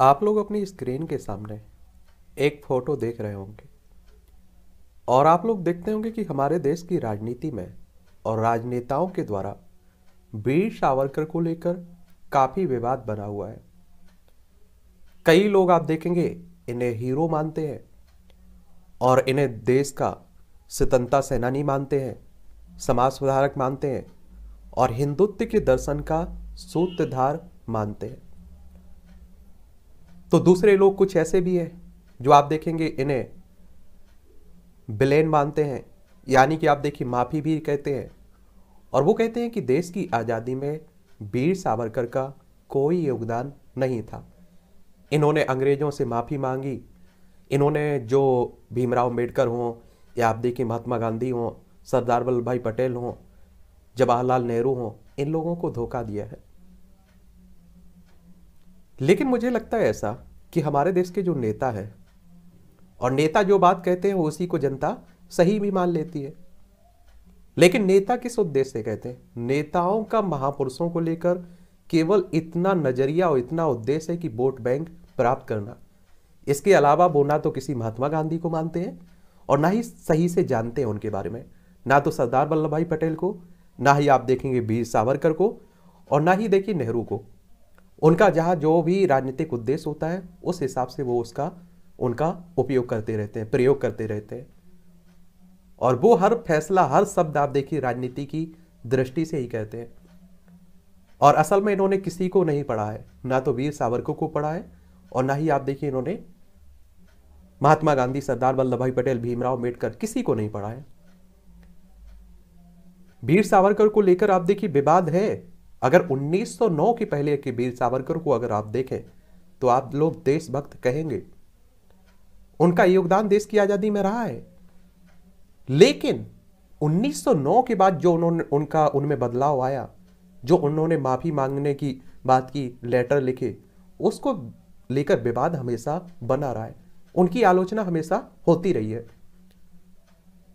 आप लोग अपनी स्क्रीन के सामने एक फ़ोटो देख रहे होंगे और आप लोग देखते होंगे कि हमारे देश की राजनीति में और राजनेताओं के द्वारा वीर सावरकर को लेकर काफ़ी विवाद बना हुआ है कई लोग आप देखेंगे इन्हें हीरो मानते हैं और इन्हें देश का स्वतंत्रता सेनानी मानते हैं समाज सुधारक मानते हैं और हिंदुत्व के दर्शन का सूत्रधार मानते हैं तो दूसरे लोग कुछ ऐसे भी हैं जो आप देखेंगे इन्हें बिलेन मानते हैं यानी कि आप देखिए माफ़ी भी कहते हैं और वो कहते हैं कि देश की आज़ादी में वीर सावरकर का कोई योगदान नहीं था इन्होंने अंग्रेज़ों से माफ़ी मांगी इन्होंने जो भीमराव अम्बेडकर हों या आप देखिए महात्मा गांधी हों सरदार वल्लभ भाई पटेल हों जवाहरलाल नेहरू हों इन लोगों को धोखा दिया है लेकिन मुझे लगता है ऐसा कि हमारे देश के जो नेता है और नेता जो बात कहते हैं उसी को जनता सही भी मान लेती है लेकिन नेता किस उद्देश्य से कहते हैं नेताओं का महापुरुषों को लेकर केवल इतना नजरिया और इतना उद्देश्य है कि वोट बैंक प्राप्त करना इसके अलावा वो ना तो किसी महात्मा गांधी को मानते हैं और ना ही सही से जानते हैं उनके बारे में ना तो सरदार वल्लभ भाई पटेल को ना ही आप देखेंगे वीर सावरकर को और ना ही देखिए नेहरू को उनका जहाँ जो भी राजनीतिक उद्देश्य होता है उस हिसाब से वो उसका उनका उपयोग करते रहते हैं प्रयोग करते रहते हैं और वो हर फैसला हर शब्द आप देखिए राजनीति की दृष्टि से ही कहते हैं और असल में इन्होंने किसी को नहीं पढ़ा है ना तो वीर सावरकर को पढ़ा है और ना ही आप देखिए इन्होंने महात्मा गांधी सरदार वल्लभ भाई पटेल भीमराव अम्बेडकर किसी को नहीं पढ़ा है वीर सावरकर को लेकर आप देखिए विवाद है अगर 1909 के पहले के वीर सावरकर को अगर आप देखें तो आप लोग देशभक्त कहेंगे उनका योगदान देश की आजादी में रहा है लेकिन 1909 के बाद जो उन्होंने उनका उनमें बदलाव आया जो उन्होंने माफी मांगने की बात की लेटर लिखे उसको लेकर विवाद हमेशा बना रहा है उनकी आलोचना हमेशा होती रही है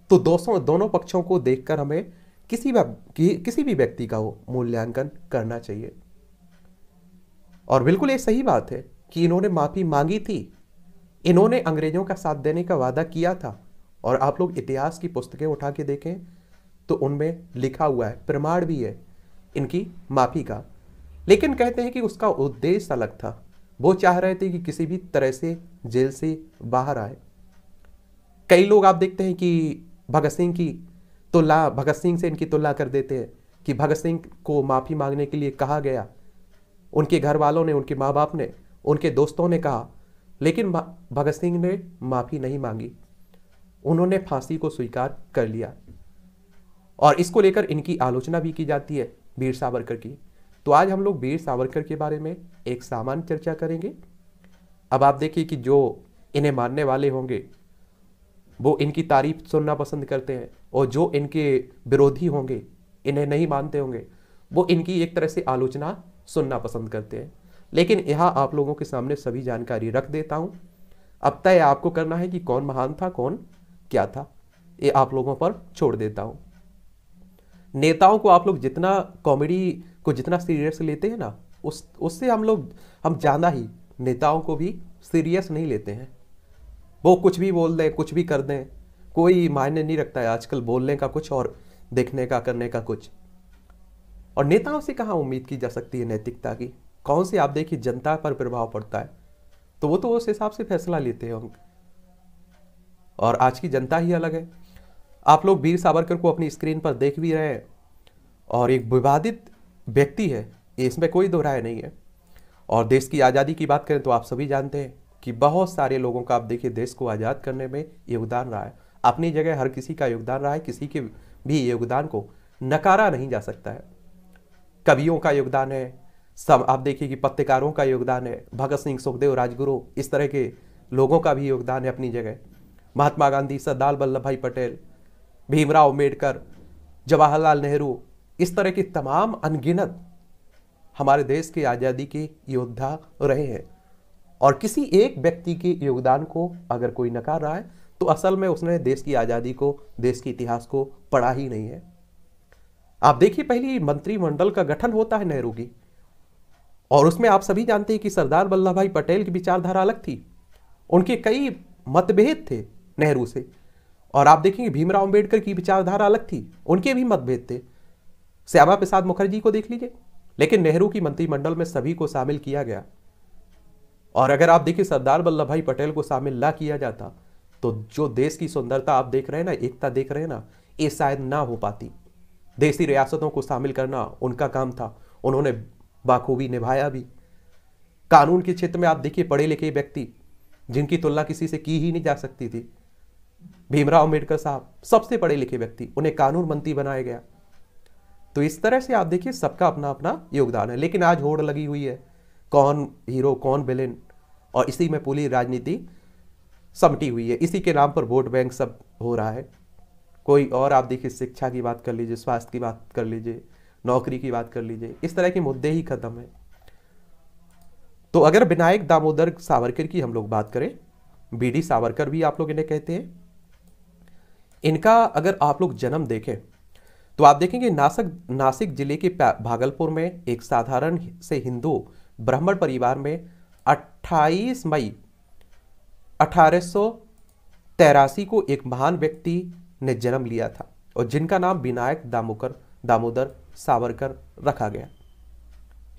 तो दोस्तों दोनों पक्षों को देखकर हमें किसी भी किसी भी व्यक्ति का मूल्यांकन करना चाहिए और बिल्कुल ये सही बात है कि इन्होंने माफ़ी मांगी थी इन्होंने अंग्रेजों का साथ देने का वादा किया था और आप लोग इतिहास की पुस्तकें उठा के देखें तो उनमें लिखा हुआ है प्रमाण भी है इनकी माफ़ी का लेकिन कहते हैं कि उसका उद्देश्य अलग था वो चाह रहे थे कि किसी भी तरह से जेल से बाहर आए कई लोग आप देखते हैं कि भगत सिंह की तुला भगत सिंह से इनकी तुलना कर देते हैं कि भगत सिंह को माफ़ी मांगने के लिए कहा गया उनके घर वालों ने उनके माँ बाप ने उनके दोस्तों ने कहा लेकिन भगत सिंह ने माफ़ी नहीं मांगी उन्होंने फांसी को स्वीकार कर लिया और इसको लेकर इनकी आलोचना भी की जाती है वीर सावरकर की तो आज हम लोग वीर सावरकर के बारे में एक सामान्य चर्चा करेंगे अब आप देखिए कि जो इन्हें मानने वाले होंगे वो इनकी तारीफ सुनना पसंद करते हैं और जो इनके विरोधी होंगे इन्हें नहीं मानते होंगे वो इनकी एक तरह से आलोचना सुनना पसंद करते हैं लेकिन यहाँ आप लोगों के सामने सभी जानकारी रख देता हूँ अब तय आपको करना है कि कौन महान था कौन क्या था ये आप लोगों पर छोड़ देता हूँ नेताओं को आप लोग जितना कॉमेडी को जितना सीरियस लेते हैं ना उस उससे हम लोग हम ज़्यादा ही नेताओं को भी सीरियस नहीं लेते हैं वो कुछ भी बोल दें कुछ भी कर दें कोई मायने नहीं रखता है आजकल बोलने का कुछ और देखने का करने का कुछ और नेताओं से कहाँ उम्मीद की जा सकती है नैतिकता की कौन से आप देखिए जनता पर प्रभाव पड़ता है तो वो तो उस हिसाब से फैसला लेते हैं और आज की जनता ही अलग है आप लोग वीर सावरकर को अपनी स्क्रीन पर देख भी रहे हैं और एक विवादित व्यक्ति है इसमें कोई दोहराया नहीं है और देश की आज़ादी की बात करें तो आप सभी जानते हैं कि बहुत सारे लोगों का आप देखिए देश को आज़ाद करने में योगदान रहा है अपनी जगह हर किसी का योगदान रहा है किसी के भी योगदान को नकारा नहीं जा सकता है कवियों का योगदान है सब आप देखिए कि पत्रकारों का योगदान है भगत सिंह सुखदेव राजगुरु इस तरह के लोगों का भी योगदान है अपनी जगह महात्मा गांधी सरदार वल्लभ भाई पटेल भीमराव अम्बेडकर जवाहरलाल नेहरू इस तरह के तमाम अनगिनत हमारे देश की आज़ादी के योद्धा रहे हैं और किसी एक व्यक्ति के योगदान को अगर कोई नकार रहा है तो असल में उसने देश की आज़ादी को देश के इतिहास को पढ़ा ही नहीं है आप देखिए पहली मंत्रिमंडल का गठन होता है नेहरू की और उसमें आप सभी जानते हैं कि सरदार वल्लभ भाई पटेल की विचारधारा अलग थी उनके कई मतभेद थे नेहरू से और आप देखेंगे भीमराव अंबेडकर की विचारधारा अलग थी उनके भी मतभेद थे श्यामा प्रसाद मुखर्जी को देख लीजिए लेकिन नेहरू की मंत्रिमंडल में सभी को शामिल किया गया और अगर आप देखिए सरदार वल्लभ भाई पटेल को शामिल ना किया जाता तो जो देश की सुंदरता आप देख रहे हैं ना एकता देख रहे हैं ना ये शायद ना हो पाती देसी रियासतों को शामिल करना उनका काम था उन्होंने बाखूबी निभाया भी कानून के क्षेत्र में आप देखिए पढ़े लिखे व्यक्ति जिनकी तुलना किसी से की ही नहीं जा सकती थी भीमराव अम्बेडकर साहब सबसे पढ़े लिखे व्यक्ति उन्हें कानून मंत्री बनाया गया तो इस तरह से आप देखिए सबका अपना अपना योगदान है लेकिन आज होड़ लगी हुई है कौन हीरो कौन विलेन और इसी में पूरी राजनीति समटी हुई है इसी के नाम पर वोट बैंक सब हो रहा है कोई और आप देखिए शिक्षा की बात कर लीजिए स्वास्थ्य की बात कर लीजिए नौकरी की बात कर लीजिए इस तरह के मुद्दे ही खत्म है तो अगर विनायक दामोदर सावरकर की हम लोग बात करें बी डी सावरकर भी आप लोग इन्हें कहते हैं इनका अगर आप लोग जन्म देखें तो आप देखेंगे नासिक नासिक जिले के भागलपुर में एक साधारण से हिंदू ब्राह्मण परिवार में 28 मई अठारह को एक महान व्यक्ति ने जन्म लिया था और जिनका नाम विनायक दामोकर दामोदर सावरकर रखा गया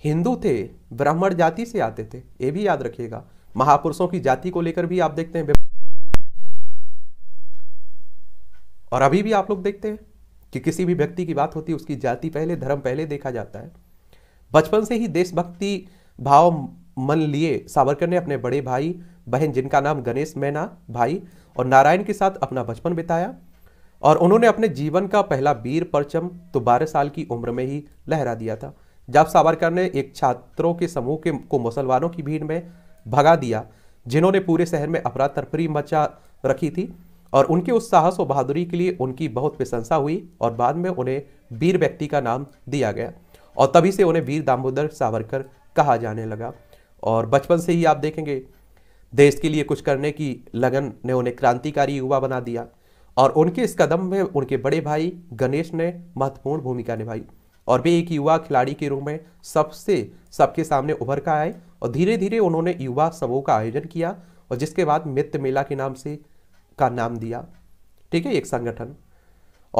हिंदू थे ब्राह्मण जाति से आते थे ये भी याद रखिएगा महापुरुषों की जाति को लेकर भी आप देखते हैं और अभी भी आप लोग देखते हैं कि किसी भी व्यक्ति की बात होती है उसकी जाति पहले धर्म पहले देखा जाता है बचपन से ही देशभक्ति भाव मन लिए सावरकर ने अपने बड़े भाई बहन जिनका नाम गणेश मैना भाई और नारायण के साथ अपना बचपन बिताया और उन्होंने अपने जीवन का पहला वीर परचम तो 12 साल की उम्र में ही लहरा दिया था जब सावरकर ने एक छात्रों के समूह के को मुसलमानों की भीड़ में भगा दिया जिन्होंने पूरे शहर में अपराध तरपरी मचा रखी थी और उनके उस साहस और बहादुरी के लिए उनकी बहुत प्रशंसा हुई और बाद में उन्हें वीर व्यक्ति का नाम दिया गया और तभी से उन्हें वीर दामोदर सावरकर कहा जाने लगा और बचपन से ही आप देखेंगे देश के लिए कुछ करने की लगन ने उन्हें क्रांतिकारी युवा बना दिया और उनके इस कदम में उनके बड़े भाई गणेश ने महत्वपूर्ण भूमिका निभाई और वे एक युवा खिलाड़ी के रूप में सबसे सबके सामने उभर कर आए और धीरे धीरे उन्होंने युवा समूह का आयोजन किया और जिसके बाद मित्र मेला के नाम से का नाम दिया ठीक है एक संगठन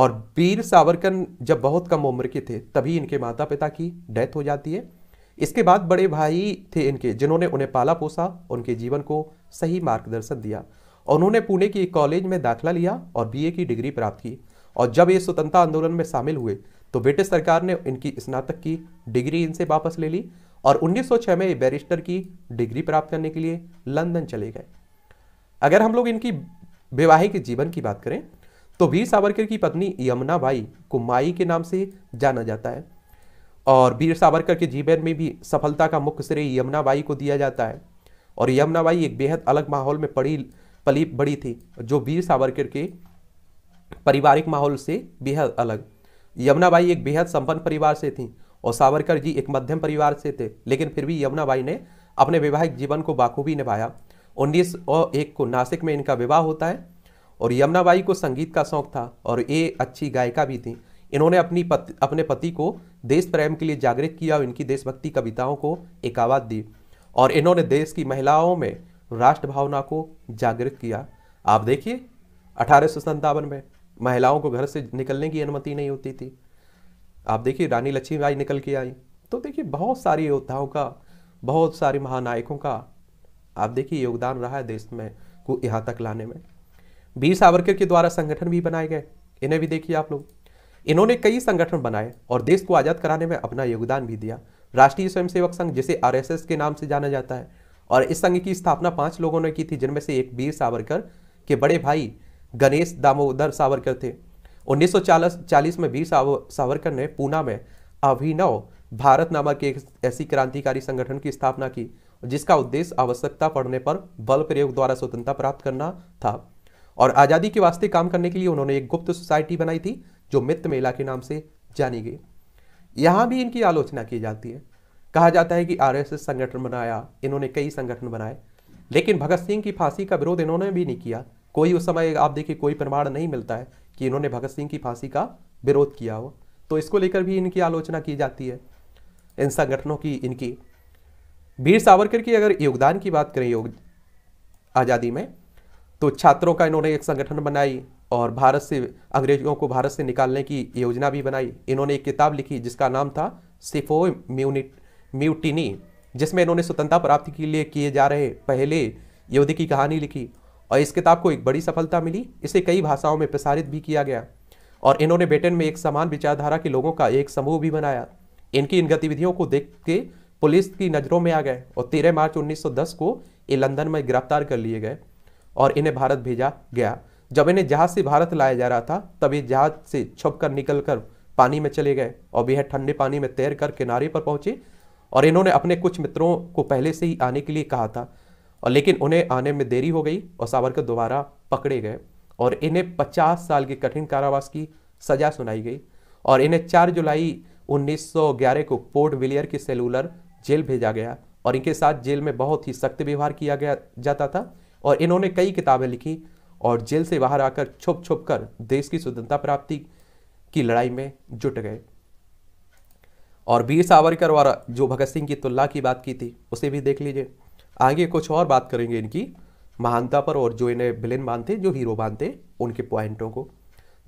और वीर सावरकर जब बहुत कम उम्र के थे तभी इनके माता पिता की डेथ हो जाती है इसके बाद बड़े भाई थे इनके जिन्होंने उन्हें पाला पोसा उनके जीवन को सही मार्गदर्शन दिया और उन्होंने पुणे के एक कॉलेज में दाखिला लिया और बीए की डिग्री प्राप्त की और जब ये स्वतंत्रता आंदोलन में शामिल हुए तो ब्रिटिश सरकार ने इनकी स्नातक की डिग्री इनसे वापस ले ली और 1906 में ये बैरिस्टर की डिग्री प्राप्त करने के लिए लंदन चले गए अगर हम लोग इनकी वैवाहिक जीवन की बात करें तो वीर सावरकर की पत्नी यमुना बाई को माई के नाम से जाना जाता है और वीर सावरकर के जीवन में भी सफलता का मुख्य श्रेय यमुनाबाई को दिया जाता है और यमुनाबाई एक बेहद अलग माहौल में पड़ी पली बड़ी थी जो वीर सावरकर के पारिवारिक माहौल से बेहद अलग यमुनाबाई एक बेहद संपन्न परिवार से थी और सावरकर जी एक मध्यम परिवार से थे लेकिन फिर भी यमुनाबाई ने अपने वैवाहिक जीवन को बाखूबी निभाया उन्नीस एक को नासिक में इनका विवाह होता है और यमुनाबाई को संगीत का शौक था और ये अच्छी गायिका भी थी इन्होंने अपनी पति अपने पति को देश प्रेम के लिए जागृत किया और इनकी देशभक्ति कविताओं को एक आवाज़ दी और इन्होंने देश की महिलाओं में राष्ट्र भावना को जागृत किया आप देखिए अठारह में महिलाओं को घर से निकलने की अनुमति नहीं होती थी आप देखिए रानी लक्ष्मीबाई निकल के आई तो देखिए बहुत सारी योद्धाओं का बहुत सारे महानायकों का आप देखिए योगदान रहा है देश में को यहाँ तक लाने में वीर सावरकर के द्वारा संगठन भी बनाए गए इन्हें भी देखिए आप लोग इन्होंने कई संगठन बनाए और देश को आज़ाद कराने में अपना योगदान भी दिया राष्ट्रीय स्वयंसेवक संघ जिसे आरएसएस के नाम से जाना जाता है और इस संघ की स्थापना पांच लोगों ने की थी जिनमें से एक वीर सावरकर के बड़े भाई गणेश दामोदर सावरकर थे उन्नीस में वीर सावरकर ने पूना में अभिनव भारत नामक एक ऐसी क्रांतिकारी संगठन की स्थापना की जिसका उद्देश्य आवश्यकता पड़ने पर बल प्रयोग द्वारा स्वतंत्रता प्राप्त करना था और आज़ादी के वास्ते काम करने के लिए उन्होंने एक गुप्त सोसाइटी बनाई थी जो मित्र मेला के नाम से जानी गई यहाँ भी इनकी आलोचना की जाती है कहा जाता है कि आरएसएस संगठन बनाया इन्होंने कई संगठन बनाए लेकिन भगत सिंह की फांसी का विरोध इन्होंने भी नहीं किया कोई उस समय आप देखिए कोई प्रमाण नहीं मिलता है कि इन्होंने भगत सिंह की फांसी का विरोध किया हो तो इसको लेकर भी इनकी आलोचना की जाती है इन संगठनों की इनकी वीर सावरकर की अगर योगदान की बात करें योग आज़ादी में तो छात्रों का इन्होंने एक संगठन बनाई और भारत से अंग्रेजों को भारत से निकालने की योजना भी बनाई इन्होंने एक किताब लिखी जिसका नाम था सिफो म्यूनिट म्यूटिनी जिसमें इन्होंने स्वतंत्रता प्राप्ति के लिए किए जा रहे पहले युद्ध की कहानी लिखी और इस किताब को एक बड़ी सफलता मिली इसे कई भाषाओं में प्रसारित भी किया गया और इन्होंने ब्रिटेन में एक समान विचारधारा के लोगों का एक समूह भी बनाया इनकी इन गतिविधियों को देख के पुलिस की नज़रों में आ गए और तेरह मार्च उन्नीस को ये लंदन में गिरफ्तार कर लिए गए और इन्हें भारत भेजा गया जब इन्हें जहाज से भारत लाया जा रहा था तब ये जहाज से छुप कर निकल कर पानी में चले गए और बेहद ठंडे पानी में तैर कर किनारे पर पहुंचे और इन्होंने अपने कुछ मित्रों को पहले से ही आने के लिए कहा था और लेकिन उन्हें आने में देरी हो गई और सावरकर दोबारा पकड़े गए और इन्हें पचास साल के कठिन कारावास की सजा सुनाई गई और इन्हें चार जुलाई 1911 को पोर्ट विलियर की सेलुलर जेल भेजा गया और इनके साथ जेल में बहुत ही सख्त व्यवहार किया गया जाता था और इन्होंने कई किताबें लिखी और जेल से बाहर आकर छुप छुप कर देश की स्वतंत्रता प्राप्ति की लड़ाई में जुट गए और वीर सावरकर और जो भगत सिंह की तुल्ला की बात की थी उसे भी देख लीजिए आगे कुछ और बात करेंगे इनकी महानता पर और जो इन्हें विलेन मानते जो हीरो मानते उनके पॉइंटों को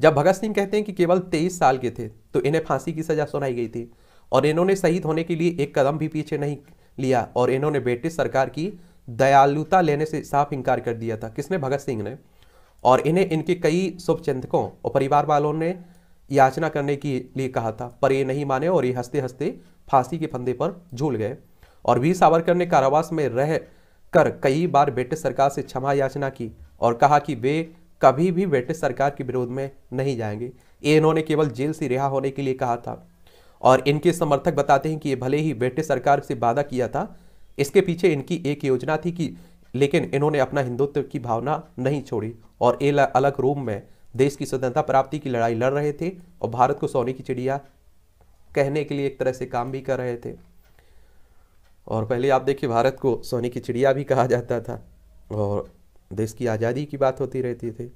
जब भगत सिंह कहते हैं कि केवल तेईस साल के थे तो इन्हें फांसी की सजा सुनाई गई थी और इन्होंने शहीद होने के लिए एक कदम भी पीछे नहीं लिया और इन्होंने ब्रिटिश सरकार की दयालुता लेने से साफ इनकार कर दिया था किसने भगत सिंह ने और इन्हें इनके कई शुभचिंतकों और परिवार वालों ने याचना करने के लिए कहा था पर ये नहीं माने और ये हंसते हंसते फांसी के फंदे पर झूल गए और वीर सावरकर ने कारावास में रह कर कई बार ब्रिटिश सरकार से क्षमा याचना की और कहा कि वे कभी भी ब्रिटिश सरकार के विरोध में नहीं जाएंगे ये इन्होंने केवल जेल से रिहा होने के लिए कहा था और इनके समर्थक बताते हैं कि ये भले ही ब्रिटिश सरकार से वादा किया था इसके पीछे इनकी एक योजना थी कि लेकिन इन्होंने अपना हिंदुत्व की भावना नहीं छोड़ी और ए अलग रूम में देश की स्वतंत्रता प्राप्ति की लड़ाई लड़ रहे थे और भारत को सोने की चिड़िया कहने के लिए एक तरह से काम भी कर रहे थे और पहले आप देखिए भारत को सोने की चिड़िया भी कहा जाता था और देश की आज़ादी की बात होती रहती थी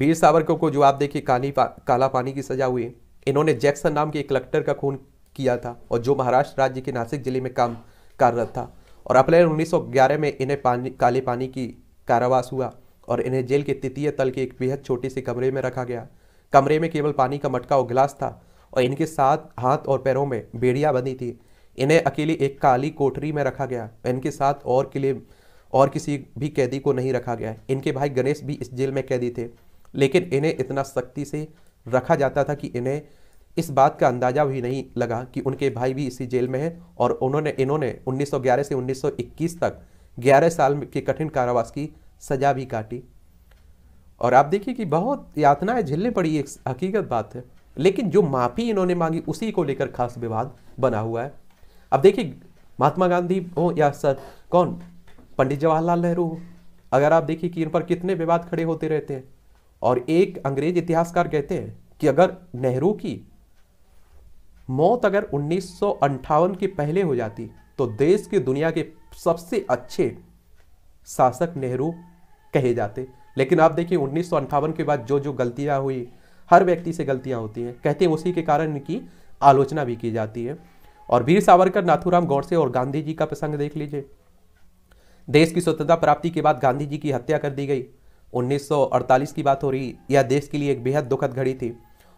वीर सावरकर को जो आप देखिए काली पा, काला पानी की सजा हुई इन्होंने जैक्सन नाम के एक कलेक्टर का खून किया था और जो महाराष्ट्र राज्य के नासिक जिले में काम कार्यरत था और अप्रैल 1911 में इन्हें पानी काले पानी की कारावास हुआ और इन्हें जेल के तृतीय तल के एक बेहद छोटे से कमरे में रखा गया कमरे में केवल पानी का मटका और गिलास था और इनके साथ हाथ और पैरों में बेड़ियाँ बनी थी इन्हें अकेले एक काली कोठरी में रखा गया इनके साथ और किले और किसी भी कैदी को नहीं रखा गया इनके भाई गणेश भी इस जेल में कैदी थे लेकिन इन्हें इतना सख्ती से रखा जाता था कि इन्हें इस बात का अंदाजा भी नहीं लगा कि उनके भाई भी इसी जेल में हैं और उन्होंने इन्होंने 1911 से 1921 तक 11 साल के कठिन कारावास की सजा भी काटी और आप देखिए कि बहुत यातनाएं झेलनी पड़ी एक हकीकत बात है लेकिन जो माफ़ी इन्होंने मांगी उसी को लेकर खास विवाद बना हुआ है अब देखिए महात्मा गांधी हो या सर कौन पंडित जवाहरलाल नेहरू हो अगर आप देखिए कि इन पर कितने विवाद खड़े होते रहते हैं और एक अंग्रेज इतिहासकार कहते हैं कि अगर नेहरू की मौत अगर उन्नीस के पहले हो जाती तो देश के दुनिया के सबसे अच्छे शासक नेहरू कहे जाते लेकिन आप देखिए उन्नीस के बाद जो जो गलतियाँ हुई हर व्यक्ति से गलतियाँ होती हैं कहते हैं उसी के कारण इनकी आलोचना भी की जाती है और वीर सावरकर नाथुराम गौडसे और गांधी जी का प्रसंग देख लीजिए देश की स्वतंत्रता प्राप्ति के बाद गांधी जी की हत्या कर दी गई 1948 की बात हो रही यह देश के लिए एक बेहद दुखद घड़ी थी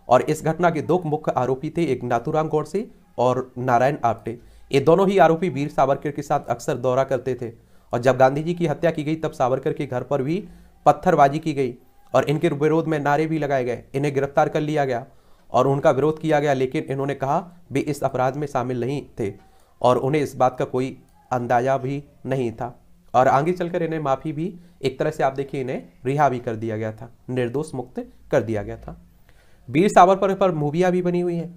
और इस घटना के दो मुख्य आरोपी थे एक नाथुराम गौडसे और नारायण आपटे ये दोनों ही आरोपी वीर सावरकर के साथ अक्सर दौरा करते थे और जब गांधी जी की हत्या की गई तब सावरकर के घर पर भी पत्थरबाजी की गई और इनके विरोध में नारे भी लगाए गए इन्हें गिरफ्तार कर लिया गया और उनका विरोध किया गया लेकिन इन्होंने कहा वे इस अपराध में शामिल नहीं थे और उन्हें इस बात का कोई अंदाजा भी नहीं था और आगे चलकर इन्हें माफ़ी भी एक तरह से आप देखिए इन्हें रिहा भी कर दिया गया था निर्दोष मुक्त कर दिया गया था वीर सावरकर पर मूवियाँ भी बनी हुई हैं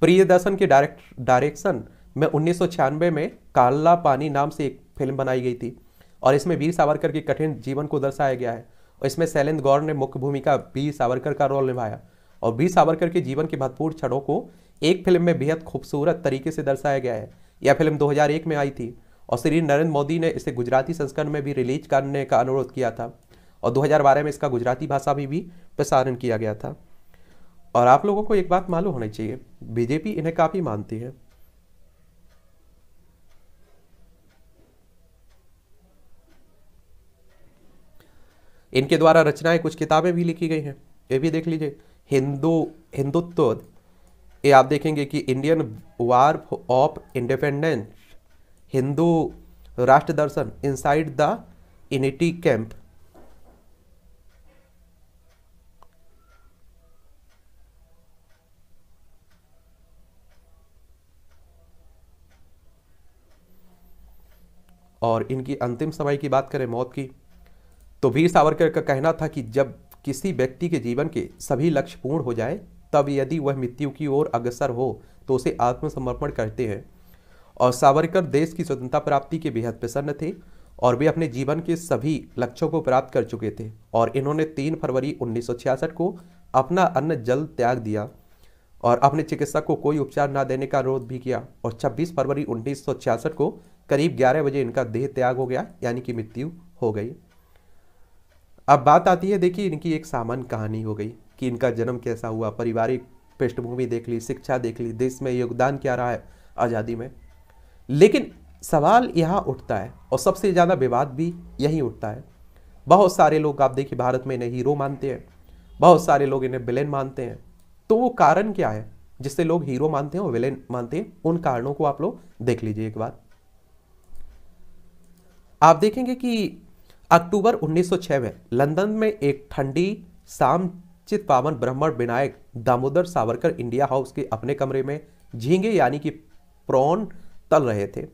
प्रियदर्शन के डायरेक्ट डायरेक्शन में उन्नीस में काला पानी नाम से एक फिल्म बनाई गई थी और इसमें वीर सावरकर के कठिन जीवन को दर्शाया गया है और इसमें शैलेंद्र गौर ने मुख्य भूमिका वीर सावरकर का रोल निभाया और वीर सावरकर के जीवन के महत्वपूर्ण क्षणों को एक फिल्म में बेहद खूबसूरत तरीके से दर्शाया गया है यह फिल्म 2001 में आई थी और श्री नरेंद्र मोदी ने इसे गुजराती संस्करण में भी रिलीज करने का अनुरोध किया था और दो में इसका गुजराती भाषा में भी, भी प्रसारण किया गया था और आप लोगों को एक बात मालूम होनी चाहिए बीजेपी इन्हें काफ़ी मानती है इनके द्वारा रचनाएं कुछ किताबें भी लिखी गई हैं ये भी देख लीजिए हिंदू हिंदुत्व ये आप देखेंगे कि Indian war of independence Hindu Rashtra Darshan inside the enemy camp और इनकी अंतिम समय की बात करें मौत की तो वीर सावरकर का कहना था कि जब किसी व्यक्ति के जीवन के सभी लक्ष्य पूर्ण हो जाए तब यदि वह मृत्यु की ओर अग्रसर हो तो उसे आत्मसमर्पण करते हैं और सावरकर देश की स्वतंत्रता प्राप्ति के बेहद प्रसन्न थे और वे अपने जीवन के सभी लक्ष्यों को प्राप्त कर चुके थे और इन्होंने तीन फरवरी उन्नीस को अपना अन्न जल त्याग दिया और अपने चिकित्सक को कोई उपचार ना देने का अनुरोध भी किया और 26 फरवरी उन्नीस को करीब ग्यारह बजे इनका देह त्याग हो गया यानी कि मृत्यु हो गई अब बात आती है देखिए इनकी एक सामान्य कहानी हो गई कि इनका जन्म कैसा हुआ पारिवारिक पृष्ठभूमि देख ली शिक्षा देख ली देश में योगदान क्या रहा है आज़ादी में लेकिन सवाल यहाँ उठता है और सबसे ज़्यादा विवाद भी यहीं उठता है बहुत सारे लोग आप देखिए भारत में इन्हें हीरो मानते हैं बहुत सारे लोग इन्हें विलेन मानते हैं तो वो कारण क्या है जिससे लोग हीरो मानते हैं और विलेन मानते हैं उन कारणों को आप लोग देख लीजिए एक बार आप देखेंगे कि अक्टूबर 1906 में लंदन में एक ठंडी शाम Chitpavan Brahmin Vinayak Damodar Savarkar India house के अपने कमरे में झींगे यानी कि प्रॉन तल रहे थे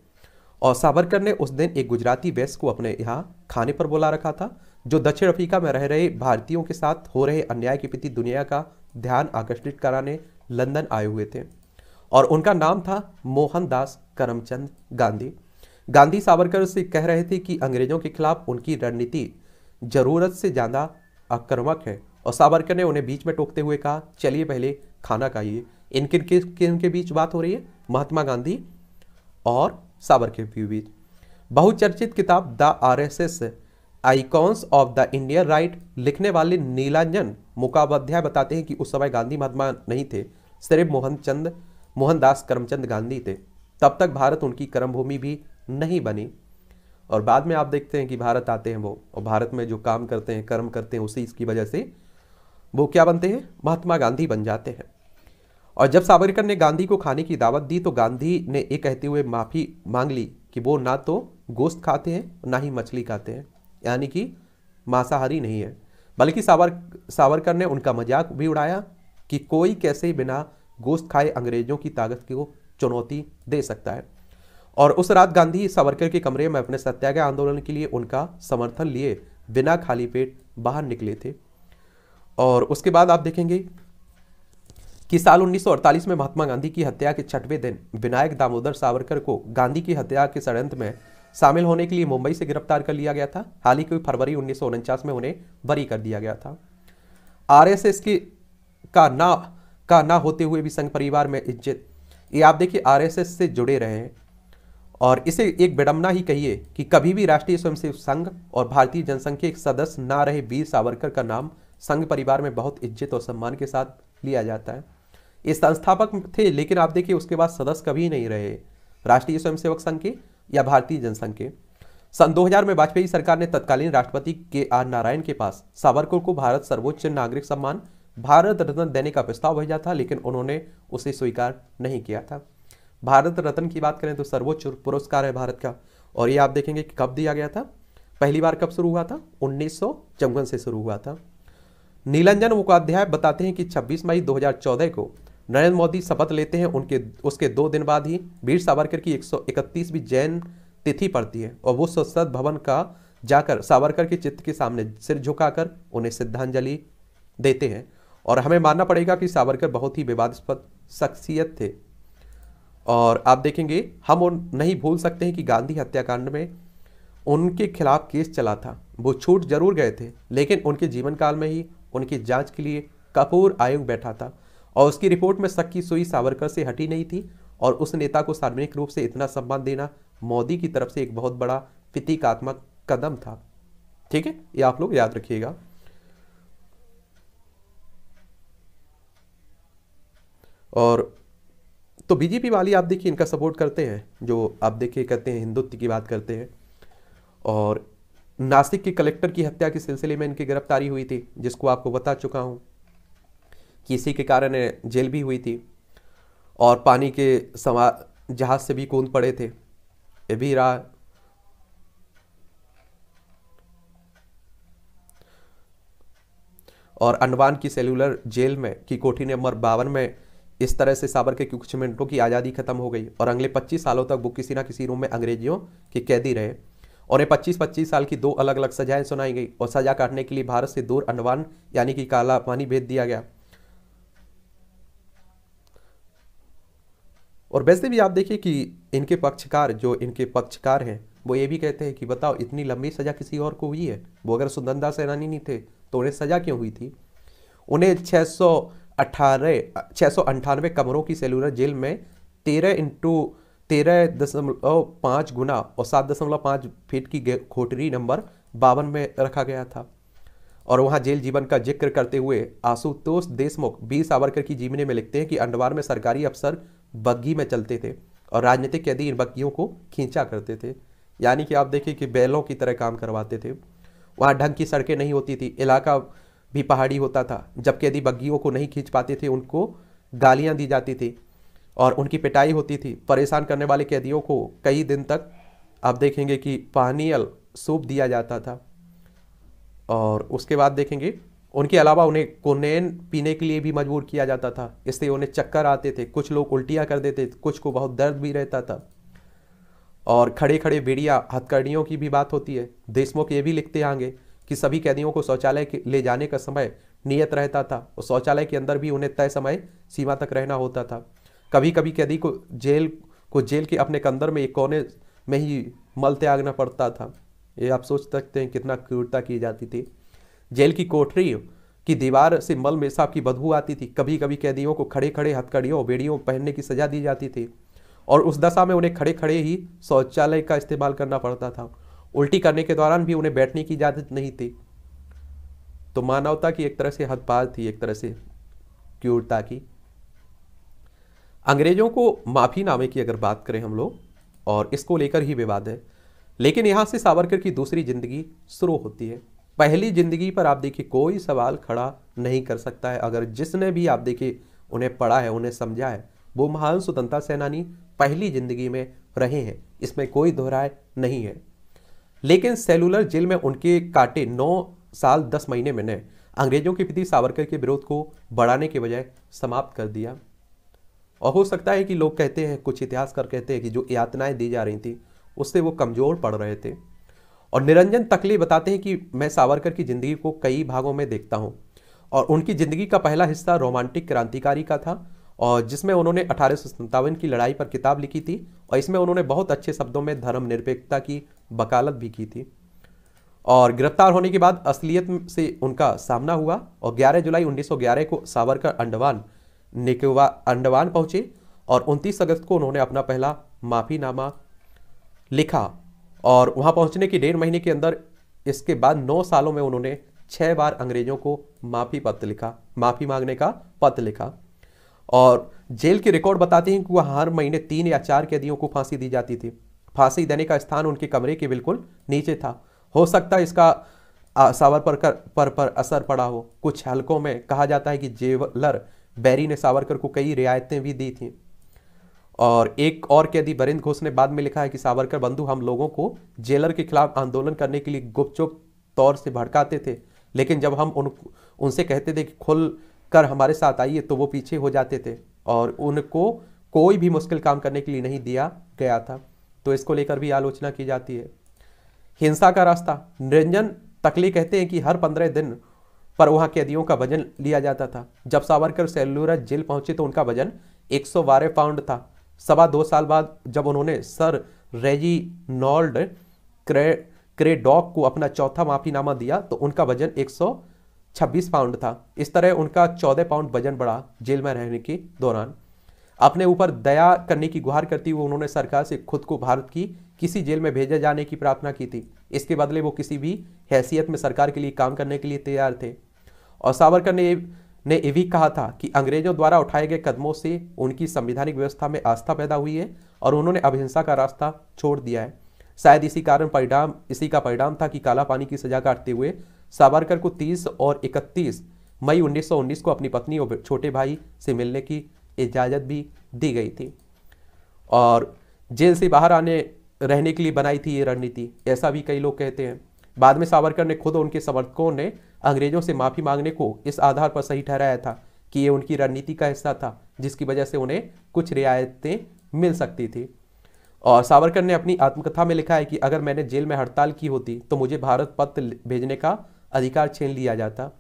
और सावरकर ने उस दिन एक गुजराती वेस्ट को अपने यहाँ खाने पर बुला रखा था जो दक्षिण अफ्रीका में रह रहे भारतीयों के साथ हो रहे अन्याय के प्रति दुनिया का ध्यान आकर्षित कराने लंदन आए हुए थे और उनका नाम था मोहनदास करमचंद गांधी गांधी सावरकर से कह रहे थे कि अंग्रेजों के खिलाफ उनकी रणनीति जरूरत से ज़्यादा आक्रमक है और सावरकर ने उन्हें बीच में टोकते हुए कहा चलिए पहले खाना खाइए इनके किन के बीच बात हो रही है महात्मा गांधी और सावरकर के बीच बहुचर्चित किताब the R S S icons of the Indian right लिखने वाले नीलांजन मुकाबध्याय बताते हैं कि उस समय गांधी महात्मा नहीं थे सिर्फ मोहनचंद मोहनदास करमचंद गांधी थे तब तक भारत उनकी कर्मभूमि भी नहीं बनी और बाद में आप देखते हैं कि भारत आते हैं वो और भारत में जो काम करते हैं कर्म करते हैं उसी इसकी वजह से वो क्या बनते हैं महात्मा गांधी बन जाते हैं और जब सावरकर ने गांधी को खाने की दावत दी तो गांधी ने ये कहते हुए माफ़ी मांग ली कि वो ना तो गोश्त खाते हैं ना ही मछली खाते हैं यानी कि मांसाहारी नहीं है बल्कि सावर सावरकर ने उनका मजाक भी उड़ाया कि कोई कैसे बिना गोश्त खाए अंग्रेजों की ताकत को चुनौती दे सकता है और उस रात गांधी सावरकर के कमरे में अपने सत्याग्रह आंदोलन के लिए उनका समर्थन लिए बिना खाली पेट बाहर निकले थे और उसके बाद आप देखेंगे कि साल 1948 में महात्मा गांधी की हत्या के छठवें दिन विनायक दामोदर सावरकर को गांधी की हत्या के षडयंत्र में शामिल होने के लिए मुंबई से गिरफ्तार कर लिया गया था हाल हालांकि फरवरी उन्नीस में उन्हें बरी कर दिया गया था आरएसएस के का ना का ना होते हुए भी संघ परिवार में इज्जत ये आप देखिए आरएसएस से जुड़े रहे हैं और इसे एक विडम्बना ही कहिए कि कभी भी राष्ट्रीय स्वयंसेवक संघ और भारतीय जनसंघ के एक सदस्य ना रहे वीर सावरकर का नाम संघ परिवार में बहुत इज्जत और सम्मान के साथ लिया जाता है ये संस्थापक थे लेकिन आप देखिए उसके बाद सदस्य कभी नहीं रहे राष्ट्रीय स्वयंसेवक संघ के या भारतीय जनसंघ के सन 2000 में वाजपेयी सरकार ने तत्कालीन राष्ट्रपति के आर नारायण के पास सावरकर को भारत सर्वोच्च नागरिक सम्मान भारत रत्न देने का प्रस्ताव भेजा था लेकिन उन्होंने उसे स्वीकार नहीं किया था भारत रत्न की बात करें तो सर्वोच्च पुरस्कार है भारत का और ये आप देखेंगे कि कब दिया गया था पहली बार कब शुरू हुआ था उन्नीस से शुरू हुआ था नीलंजन उपाध्याय बताते हैं कि 26 मई 2014 को नरेंद्र मोदी शपथ लेते हैं उनके उसके दो दिन बाद ही वीर सावरकर की 131वीं जैन तिथि पड़ती है और वो संसद भवन का जाकर सावरकर के चित्र के सामने सिर झुकाकर उन्हें श्रद्धांजलि देते हैं और हमें मानना पड़ेगा कि सावरकर बहुत ही विवादस्पद शख्सियत थे और आप देखेंगे हम उन नहीं भूल सकते हैं कि गांधी हत्याकांड में उनके खिलाफ केस चला था वो छूट जरूर गए थे लेकिन उनके जीवन काल में ही उनकी जांच के लिए कपूर आयोग बैठा था और उसकी रिपोर्ट में सक्की सुई सावरकर से हटी नहीं थी और उस नेता को सार्वजनिक रूप से इतना सम्मान देना मोदी की तरफ से एक बहुत बड़ा प्रतीकात्मक कदम था ठीक है ये आप लोग याद रखिएगा और तो बीजेपी वाली आप देखिए इनका सपोर्ट करते हैं जो आप देखिए कहते हैं हिंदुत्व की बात करते हैं और नासिक के कलेक्टर की हत्या के सिलसिले में इनकी गिरफ्तारी हुई थी जिसको आपको बता चुका हूँ कि इसी के कारण जेल भी हुई थी और पानी के समा जहाज से भी कूद पड़े थे ये भी रहा और अंडमान की सेलुलर जेल में की कोठी नंबर बावन में इस तरह से साबर के कुछ मिनटों की आज़ादी खत्म हो गई और अगले 25 सालों तक वो किसी ना किसी रूम में अंग्रेजियों के कैदी रहे और ये 25-25 साल की दो अलग अलग सजाएं सुनाई गई और सजा काटने के लिए भारत से दूर अंडमान यानी कि काला पानी भेज दिया गया और वैसे भी आप देखिए कि इनके पक्षकार जो इनके पक्षकार हैं वो ये भी कहते हैं कि बताओ इतनी लंबी सज़ा किसी और को हुई है वो अगर सुंदरदा सेनानी नहीं थे तो उन्हें सज़ा क्यों हुई थी उन्हें छः अठारह छः सौ कमरों की सेलुलर जेल में तेरह इंटू तेरह दशमलव पाँच गुना और सात दशमलव पाँच फीट की खोटरी नंबर बावन में रखा गया था और वहाँ जेल जीवन का जिक्र करते हुए आशुतोष देशमुख बी सावरकर की जीवनी में लिखते हैं कि अंडवार में सरकारी अफसर बग्घी में चलते थे और राजनीतिक कैदी इन बग्घियों को खींचा करते थे यानी कि आप देखिए कि बैलों की तरह काम करवाते थे वहाँ ढंग की सड़कें नहीं होती थी इलाका भी पहाड़ी होता था जबकि यदि बग्घियों को नहीं खींच पाते थे उनको गालियाँ दी जाती थी और उनकी पिटाई होती थी परेशान करने वाले कैदियों को कई दिन तक आप देखेंगे कि पानियल सूप दिया जाता था और उसके बाद देखेंगे उनके अलावा उन्हें कोनेन पीने के लिए भी मजबूर किया जाता था इससे उन्हें चक्कर आते थे कुछ लोग उल्टियाँ कर देते थे कुछ को बहुत दर्द भी रहता था और खड़े खड़े भेड़िया हथकड़ियों की भी बात होती है देशमुख ये भी लिखते आगे कि सभी कैदियों को शौचालय ले जाने का समय नियत रहता था और शौचालय के अंदर भी उन्हें तय समय सीमा तक रहना होता था कभी कभी कैदी को जेल को जेल के अपने कंदर में एक कोने में ही मल त्यागना पड़ता था ये आप सोच सकते हैं कितना क्रूरता की जाती थी जेल की कोठरी की दीवार से मल मेसाब की बदबू आती थी कभी कभी कैदियों को खड़े खड़े हथकड़ियों बेड़ियों पहनने की सजा दी जाती थी और उस दशा में उन्हें खड़े खड़े ही शौचालय का इस्तेमाल करना पड़ता था उल्टी करने के दौरान भी उन्हें बैठने की इजाज़त नहीं थी तो मानवता की एक तरह से हदपार थी एक तरह से क्यूरता की अंग्रेज़ों को माफ़ीनामे की अगर बात करें हम लोग और इसको लेकर ही विवाद है लेकिन यहां से सावरकर की दूसरी ज़िंदगी शुरू होती है पहली ज़िंदगी पर आप देखिए कोई सवाल खड़ा नहीं कर सकता है अगर जिसने भी आप देखिए उन्हें पढ़ा है उन्हें समझा है वो महान स्वतंत्रता सेनानी पहली ज़िंदगी में रहे हैं इसमें कोई दोहराए नहीं है लेकिन सेलुलर जेल में उनके काटे नौ साल दस महीने मैंने अंग्रेजों के प्रति सावरकर के विरोध को बढ़ाने के बजाय समाप्त कर दिया और हो सकता है कि लोग कहते हैं कुछ इतिहासकार कहते हैं कि जो यातनाएं दी जा रही थी उससे वो कमज़ोर पड़ रहे थे और निरंजन तकले बताते हैं कि मैं सावरकर की ज़िंदगी को कई भागों में देखता हूँ और उनकी ज़िंदगी का पहला हिस्सा रोमांटिक क्रांतिकारी का था और जिसमें उन्होंने अठारह की लड़ाई पर किताब लिखी थी और इसमें उन्होंने बहुत अच्छे शब्दों में धर्मनिरपेक्षता की वकालत भी की थी और गिरफ्तार होने के बाद असलियत से उनका सामना हुआ और 11 जुलाई 1911 को सावरकर अंडमान निकोबा अंडमान पहुंचे और 29 अगस्त को उन्होंने अपना पहला माफ़ीनामा लिखा और वहां पहुंचने के डेढ़ महीने के अंदर इसके बाद नौ सालों में उन्होंने छः बार अंग्रेज़ों को माफ़ी पत्र लिखा माफ़ी मांगने का पत्र लिखा और जेल के रिकॉर्ड बताते हैं कि वह हर महीने तीन या चार कैदियों को फांसी दी जाती थी फांसी देने का स्थान उनके कमरे के बिल्कुल नीचे था हो सकता है इसका सावरकर पर, पर पर असर पड़ा हो कुछ हलकों में कहा जाता है कि जेवलर बैरी ने सावरकर को कई रियायतें भी दी थीं और एक और कैदी बरिंद घोष ने बाद में लिखा है कि सावरकर बंधु हम लोगों को जेलर के खिलाफ आंदोलन करने के लिए गुपचुप तौर से भड़काते थे लेकिन जब हम उन उनसे कहते थे कि खुल कर हमारे साथ आइए तो वो पीछे हो जाते थे और उनको कोई भी मुश्किल काम करने के लिए नहीं दिया गया था तो इसको लेकर भी आलोचना की जाती है हिंसा का रास्ता निरंजन तकली कहते हैं कि हर पंद्रह दिन पर वहाँ कैदियों का वजन लिया जाता था जब सावरकर सेलूरा जेल पहुंचे तो उनका वजन एक पाउंड था सवा दो साल बाद जब उन्होंने सर रेजी नॉल्ड क्रे क्रेडॉक को अपना चौथा माफीनामा दिया तो उनका वजन एक सौ 26 पाउंड था इस तरह उनका 14 पाउंड वजन बढ़ा जेल में रहने के दौरान अपने ऊपर दया करने की गुहार करती हुई उन्होंने सरकार से खुद को भारत की किसी जेल में भेजे जाने की प्रार्थना की थी इसके बदले वो किसी भी हैसियत में सरकार के लिए काम करने के लिए तैयार थे और सावरकर ने ने ये भी कहा था कि अंग्रेजों द्वारा उठाए गए कदमों से उनकी संविधानिक व्यवस्था में आस्था पैदा हुई है और उन्होंने अभिहिंसा का रास्ता छोड़ दिया है शायद इसी कारण परिणाम इसी का परिणाम था कि काला पानी की सजा काटते हुए सावरकर को 30 और 31 मई 1919 को अपनी पत्नी और छोटे भाई से मिलने की इजाज़त भी दी गई थी और जेल से बाहर आने रहने के लिए बनाई थी ये रणनीति ऐसा भी कई लोग कहते हैं बाद में सावरकर ने खुद उनके समर्थकों ने अंग्रेजों से माफ़ी मांगने को इस आधार पर सही ठहराया था कि ये उनकी रणनीति का हिस्सा था जिसकी वजह से उन्हें कुछ रियायतें मिल सकती थी और सावरकर ने अपनी आत्मकथा में लिखा है कि अगर मैंने जेल में हड़ताल की होती तो मुझे भारत पत्र भेजने का अधिकार छीन लिया जाता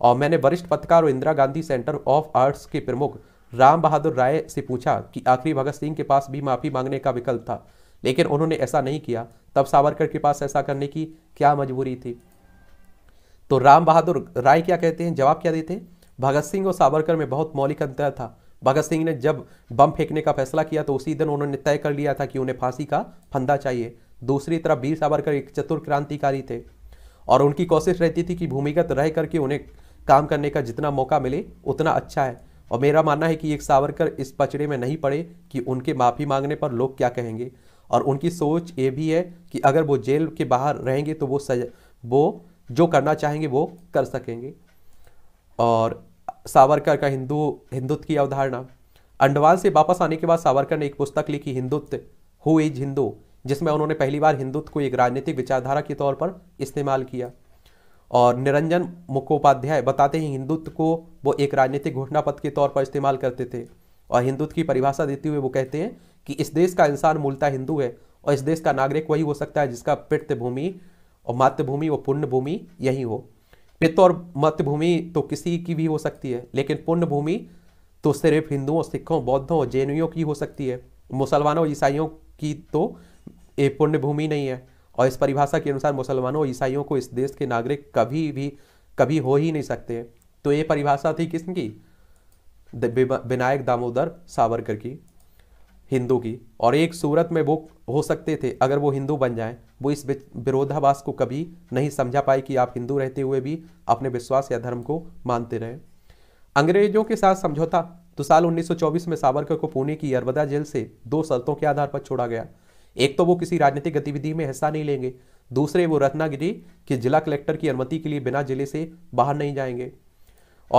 और मैंने वरिष्ठ पत्रकार और Indira Gandhi centre of arts के प्रमुख राम बहादुर राय से पूछा कि आखिरी भगत सिंह के पास भी माफी मांगने का विकल्प था लेकिन उन्होंने ऐसा नहीं किया तब सावरकर के पास ऐसा करने की क्या मजबूरी थी तो राम बहादुर राय क्या कहते हैं जवाब क्या देते हैं भगत सिंह और सावरकर में बहुत मौलिक अंतर था भगत सिंह ने जब बम फेंकने का फैसला किया तो उसी दिन उन्होंने तय कर लिया था कि उन्हें फांसी का फंदा चाहिए दूसरी तरफ वीर सावरकर एक चतुर क्रांतिकारी थे और उनकी कोशिश रहती थी कि भूमिगत रह करके उन्हें काम करने का जितना मौका मिले उतना अच्छा है और मेरा मानना है कि एक सावरकर इस पचड़े में नहीं पड़े कि उनके माफ़ी मांगने पर लोग क्या कहेंगे और उनकी सोच ये भी है कि अगर वो जेल के बाहर रहेंगे तो वो सज वो जो करना चाहेंगे वो कर सकेंगे और सावरकर का हिंदू हिंदुत्व की अवधारणा अंडवाल से वापस आने के बाद सावरकर ने एक पुस्तक लिखी हिंदुत्व हु इज हिंदू जिसमें उन्होंने पहली बार हिंदुत्व को एक राजनीतिक विचारधारा के तौर पर इस्तेमाल किया और निरंजन मुखोपाध्याय बताते हैं हिंदुत्व को वो एक राजनीतिक घोषणा पत्र के तौर पर इस्तेमाल करते थे और हिंदुत्व की परिभाषा देते हुए वो कहते हैं कि इस देश का इंसान मूलतः हिंदू है और इस देश का नागरिक वही हो सकता है जिसका पितृभूमि और मातृभूमि और पुण्य भूमि यही हो पित्त और मातृभूमि तो किसी की भी हो सकती है लेकिन पुण्य भूमि तो सिर्फ हिंदुओं सिखों बौद्धों और जैनियों की हो सकती है मुसलमानों ईसाइयों की तो ये पुण्य भूमि नहीं है और इस परिभाषा के अनुसार मुसलमानों और ईसाइयों को इस देश के नागरिक कभी भी कभी हो ही नहीं सकते तो ये परिभाषा थी किसकी विनायक दामोदर सावरकर की हिंदू की और एक सूरत में वो हो सकते थे अगर वो हिंदू बन जाएं वो इस विरोधाभास को कभी नहीं समझा पाए कि आप हिंदू रहते हुए भी अपने विश्वास या धर्म को मानते रहे अंग्रेजों के साथ समझौता तो साल 1924 में सावरकर को पुणे की अरबदा जेल से दो शर्तों के आधार पर छोड़ा गया एक तो वो किसी राजनीतिक गतिविधि में हिस्सा नहीं लेंगे दूसरे वो रत्नागिरी के जिला कलेक्टर की अनुमति के लिए बिना जिले से बाहर नहीं जाएंगे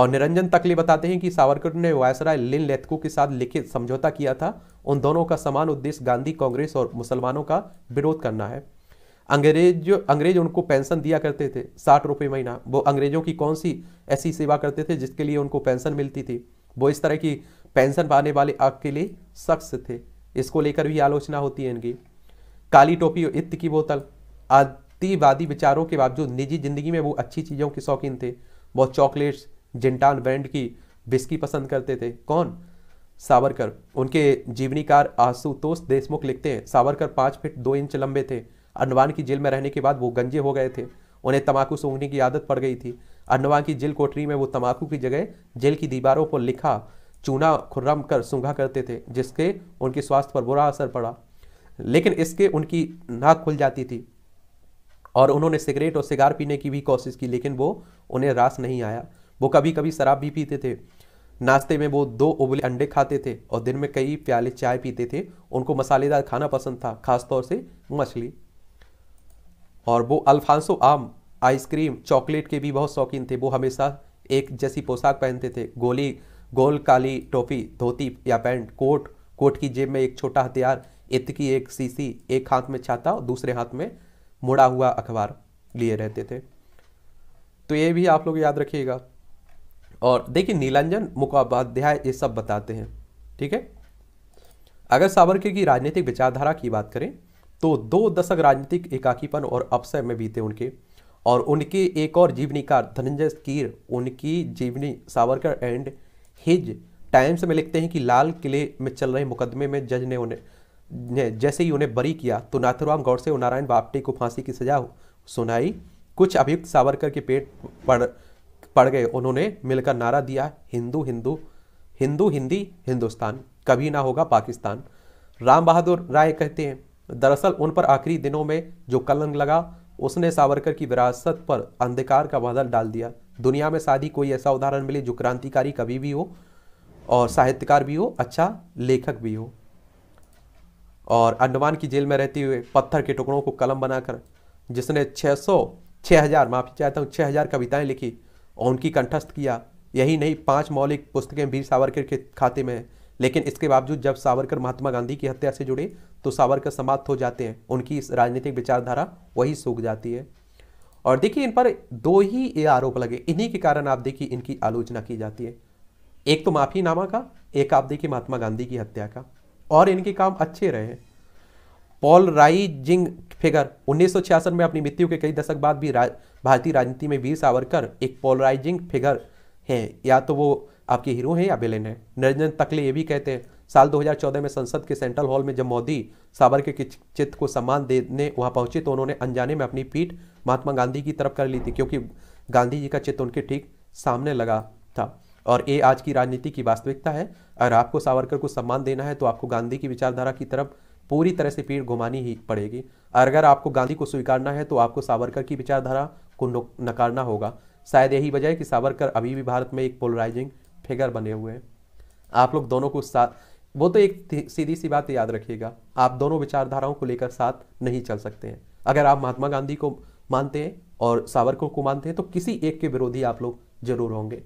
और निरंजन तकली बताते हैं कि सावरकर ने वायसराय लिन लेथको के साथ लिखित समझौता किया था उन दोनों का समान उद्देश्य गांधी कांग्रेस और मुसलमानों का विरोध करना है अंग्रेज अंग्रेज उनको पेंशन दिया करते थे साठ रुपये महीना वो अंग्रेजों की कौन सी ऐसी सेवा करते थे जिसके लिए उनको पेंशन मिलती थी वो इस तरह की पेंशन पाने वाले अकेले शख्स थे इसको लेकर भी आलोचना होती है इनकी काली टोपी और इत्त की बोतल आदिवादी विचारों के बावजूद निजी जिंदगी में वो अच्छी चीज़ों के शौकीन थे वो चॉकलेट्स जिंटान ब्रांड की बिस्की पसंद करते थे कौन सावरकर उनके जीवनीकार आशुतोष देशमुख लिखते हैं सावरकर पाँच फिट दो इंच लंबे थे अंडवान की जेल में रहने के बाद वो गंजे हो गए थे उन्हें तमाकू सूंघने की आदत पड़ गई थी अंडवान की जेल कोठरी में वो तमाकू की जगह जेल की दीवारों पर लिखा चूना खुर्रम कर सूंघा करते थे जिसके उनके स्वास्थ्य पर बुरा असर पड़ा लेकिन इसके उनकी नाक खुल जाती थी और उन्होंने सिगरेट और सिगार पीने की भी कोशिश की लेकिन वो उन्हें रास नहीं आया वो कभी कभी शराब भी पीते थे नाश्ते में वो दो उबले अंडे खाते थे और दिन में कई प्याले चाय पीते थे उनको मसालेदार खाना पसंद था खासतौर से मछली और वो अल्फांसो आम आइसक्रीम चॉकलेट के भी बहुत शौकीन थे वो हमेशा एक जैसी पोशाक पहनते थे गोली गोल काली टोपी धोती या पैंट कोट कोट की जेब में एक छोटा हथियार इत्र की एक सीसी एक हाथ में छाता और दूसरे हाथ में मुड़ा हुआ अखबार लिए रहते थे तो ये भी आप लोग याद रखिएगा और देखिए नीलांजन मुखोपाध्याय ये सब बताते हैं ठीक है अगर सावरके की राजनीतिक विचारधारा की बात करें तो दो दशक राजनीतिक एकाकीपन और अपसय में बीते उनके और उनके एक और जीवनीकार धनंजय कीर उनकी जीवनी सावरकर एंड हिज टाइम्स में लिखते हैं कि लाल किले में चल रहे मुकदमे में जज ने उन्हें ने जैसे ही उन्हें बरी किया तो नाथुराम गौडसे और नारायण बापटे को फांसी की सजा सुनाई कुछ अभियुक्त सावरकर के पेट पड़ पड़ गए उन्होंने मिलकर नारा दिया हिंदू हिंदू हिंदू हिंदी हिंदुस्तान कभी ना होगा पाकिस्तान राम बहादुर राय कहते हैं दरअसल उन पर आखिरी दिनों में जो कलंग लगा उसने सावरकर की विरासत पर अंधकार का बदल डाल दिया दुनिया में शादी कोई ऐसा उदाहरण मिले जो क्रांतिकारी कवि भी हो और साहित्यकार भी हो अच्छा लेखक भी हो और अंडमान की जेल में रहते हुए पत्थर के टुकड़ों को कलम बनाकर जिसने 600 6000 माफी चाहता हूँ 6000 कविताएं लिखी और उनकी कंठस्थ किया यही नहीं पांच मौलिक पुस्तकें वीर सावरकर के खाते में हैं लेकिन इसके बावजूद जब सावरकर महात्मा गांधी की हत्या से जुड़े तो सावरकर समाप्त हो जाते हैं उनकी राजनीतिक विचारधारा वही सूख जाती है और देखिए इन पर दो ही ये आरोप लगे इन्हीं के कारण आप देखिए इनकी आलोचना की जाती है एक तो माफ़ीनामा का एक आप देखिए महात्मा गांधी की हत्या का और इनके काम अच्छे रहे पॉल राई जिंग फिगर उन्नीस में अपनी मृत्यु के कई दशक बाद भी भारतीय राजनीति में वीर सावरकर एक पोलराइजिंग फिगर हैं या तो वो आपके हीरो हैं या विलेन हैं निरंजन तकले ये भी कहते हैं साल 2014 में संसद के सेंट्रल हॉल में जब मोदी सावरकर के चित्र को सम्मान देने वहां पहुंचे तो उन्होंने अनजाने में अपनी पीठ महात्मा गांधी की तरफ कर ली थी क्योंकि गांधी जी का चित्र उनके ठीक सामने लगा था और ये आज की राजनीति की वास्तविकता है अगर आपको सावरकर को सम्मान देना है तो आपको गांधी की विचारधारा की तरफ पूरी तरह से पीठ घुमानी ही पड़ेगी और अगर आपको गांधी को स्वीकारना है तो आपको सावरकर की विचारधारा को नकारना होगा शायद यही वजह है कि सावरकर अभी भी भारत में एक पोलराइजिंग फिगर बने हुए हैं आप लोग दोनों को साथ वो तो एक सीधी सी बात याद रखिएगा आप दोनों विचारधाराओं को लेकर साथ नहीं चल सकते हैं अगर आप महात्मा गांधी को मानते हैं और सावरकर को मानते हैं तो किसी एक के विरोधी आप लोग जरूर होंगे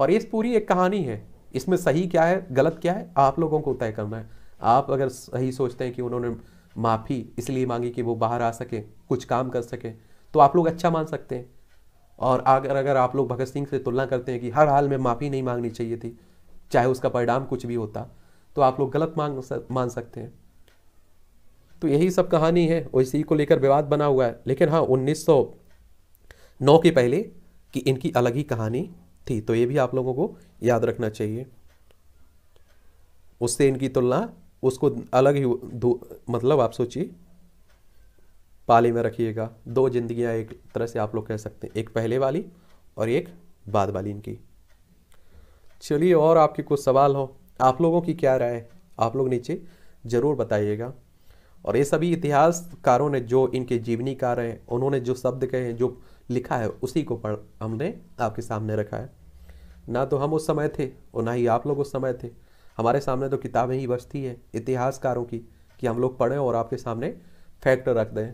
और ये पूरी एक कहानी है इसमें सही क्या है गलत क्या है आप लोगों को तय करना है आप अगर सही सोचते हैं कि उन्होंने माफ़ी इसलिए मांगी कि वो बाहर आ सके कुछ काम कर सके तो आप लोग अच्छा मान सकते हैं और अगर अगर आप लोग भगत सिंह से तुलना करते हैं कि हर हाल में माफ़ी नहीं मांगनी चाहिए थी चाहे उसका परिणाम कुछ भी होता तो आप लोग गलत मांग मान सकते हैं तो यही सब कहानी है और इसी को लेकर विवाद बना हुआ है लेकिन हाँ उन्नीस नौ के पहले कि इनकी अलग ही कहानी थी तो ये भी आप लोगों को याद रखना चाहिए उससे इनकी तुलना उसको अलग ही मतलब आप सोचिए पाली में रखिएगा दो जिंदगियां एक तरह से आप लोग कह सकते हैं एक पहले वाली और एक बाद वाली इनकी चलिए और आपके कुछ सवाल हो आप लोगों की क्या राय आप लोग नीचे ज़रूर बताइएगा और ये सभी इतिहासकारों ने जो इनके जीवनी कार हैं उन्होंने जो शब्द कहे हैं जो लिखा है उसी को पढ़ हमने आपके सामने रखा है ना तो हम उस समय थे और ना ही आप लोग उस समय थे हमारे सामने तो किताबें ही बचती हैं इतिहासकारों की कि हम लोग पढ़ें और आपके सामने फैक्ट रख दें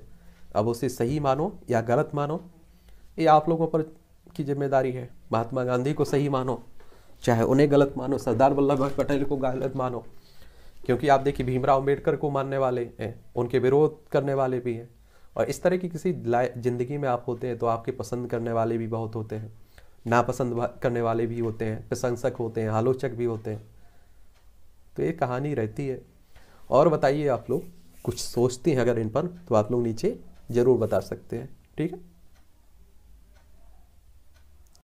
अब उसे सही मानो या गलत मानो ये आप लोगों पर की जिम्मेदारी है महात्मा गांधी को सही मानो चाहे उन्हें गलत मानो सरदार वल्लभ भाई पटेल को गलत मानो क्योंकि आप देखिए भीमराव अम्बेडकर को मानने वाले हैं उनके विरोध करने वाले भी हैं और इस तरह की किसी जिंदगी में आप होते हैं तो आपके पसंद करने वाले भी बहुत होते हैं नापसंद करने वाले भी होते हैं प्रशंसक होते हैं आलोचक भी होते हैं तो ये कहानी रहती है और बताइए आप लोग कुछ सोचते हैं अगर इन पर तो आप लोग नीचे ज़रूर बता सकते हैं ठीक है